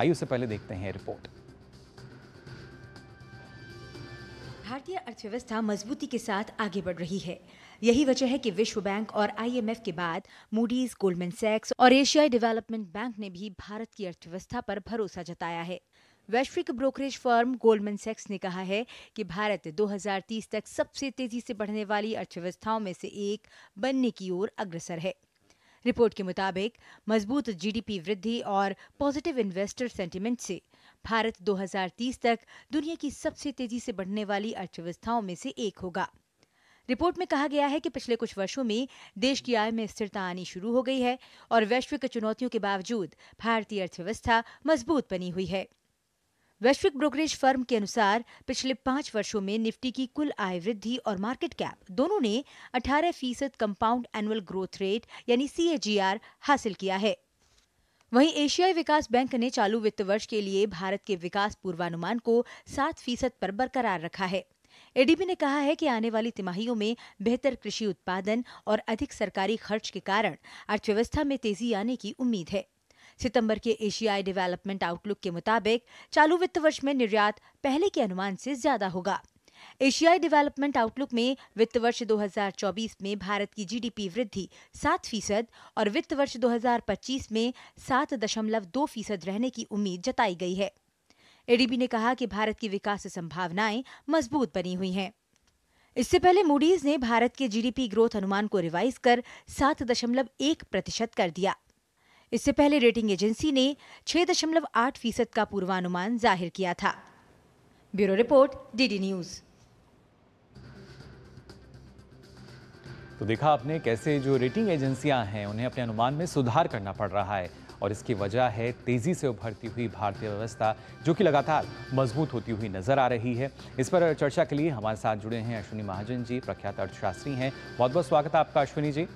आइए उससे पहले देखते हैं रिपोर्ट भारतीय अर्थव्यवस्था मजबूती के साथ आगे बढ़ रही है यही वजह है कि विश्व बैंक और आईएमएफ के बाद मूडीज गोल्डमैन सैक्स और एशियाई डेवलपमेंट बैंक ने भी भारत की अर्थव्यवस्था पर भरोसा जताया है वैश्विक ब्रोकरेज फर्म गोल्डमैन सैक्स ने कहा है कि भारत 2030 तक सबसे तेजी से बढ़ने वाली अर्थव्यवस्थाओं में से एक बनने की ओर अग्रसर है रिपोर्ट के मुताबिक मजबूत जीडीपी वृद्धि और पॉजिटिव इन्वेस्टर सेंटिमेंट से भारत 2030 तक दुनिया की सबसे तेजी से बढ़ने वाली अर्थव्यवस्थाओं में से एक होगा रिपोर्ट में कहा गया है कि पिछले कुछ वर्षों में देश की आय में स्थिरता आनी शुरू हो गई है और वैश्विक चुनौतियों के बावजूद भारतीय अर्थव्यवस्था मजबूत बनी हुई है वैश्विक ब्रोकरेज फर्म के अनुसार पिछले पांच वर्षों में निफ्टी की कुल आय वृद्धि और मार्केट कैप दोनों ने 18 फीसद कंपाउंड एनुअल ग्रोथ रेट यानी सी हासिल किया है वहीं एशियाई विकास बैंक ने चालू वित्त वर्ष के लिए भारत के विकास पूर्वानुमान को सात फीसद पर बरकरार रखा है एडीबी ने कहा है कि आने वाली तिमाहियों में बेहतर कृषि उत्पादन और अधिक सरकारी खर्च के कारण अर्थव्यवस्था में तेजी आने की उम्मीद है सितंबर के एशियाई डेवलपमेंट आउटलुक के मुताबिक चालू वित्त वर्ष में निर्यात पहले के अनुमान से ज्यादा होगा एशियाई डेवलपमेंट आउटलुक में वित्त वर्ष 2024 में भारत की जीडीपी वृद्धि सात फीसद और वित्त वर्ष 2025 में सात दशमलव दो फीसद रहने की उम्मीद जताई गई है एडीबी ने कहा कि भारत की विकास संभावनाएं मजबूत बनी हुई हैं इससे पहले मूडीज ने भारत के जीडीपी ग्रोथ अनुमान को रिवाइज कर सात दशमलव एक प्रतिशत कर दिया इससे पहले रेटिंग एजेंसी ने 6.8 फीसद का पूर्वानुमान जाहिर किया था ब्यूरो रिपोर्ट डीडी न्यूज़ तो देखा आपने कैसे जो रेटिंग एजेंसियां हैं उन्हें अपने अनुमान में सुधार करना पड़ रहा है और इसकी वजह है तेजी से उभरती हुई भारतीय व्यवस्था जो कि लगातार मजबूत होती हुई नजर आ रही है इस पर चर्चा के लिए हमारे साथ जुड़े हैं अश्विनी महाजन जी प्रख्यात अर्थशास्त्री हैं बहुत बहुत स्वागत है आपका अश्विनी जी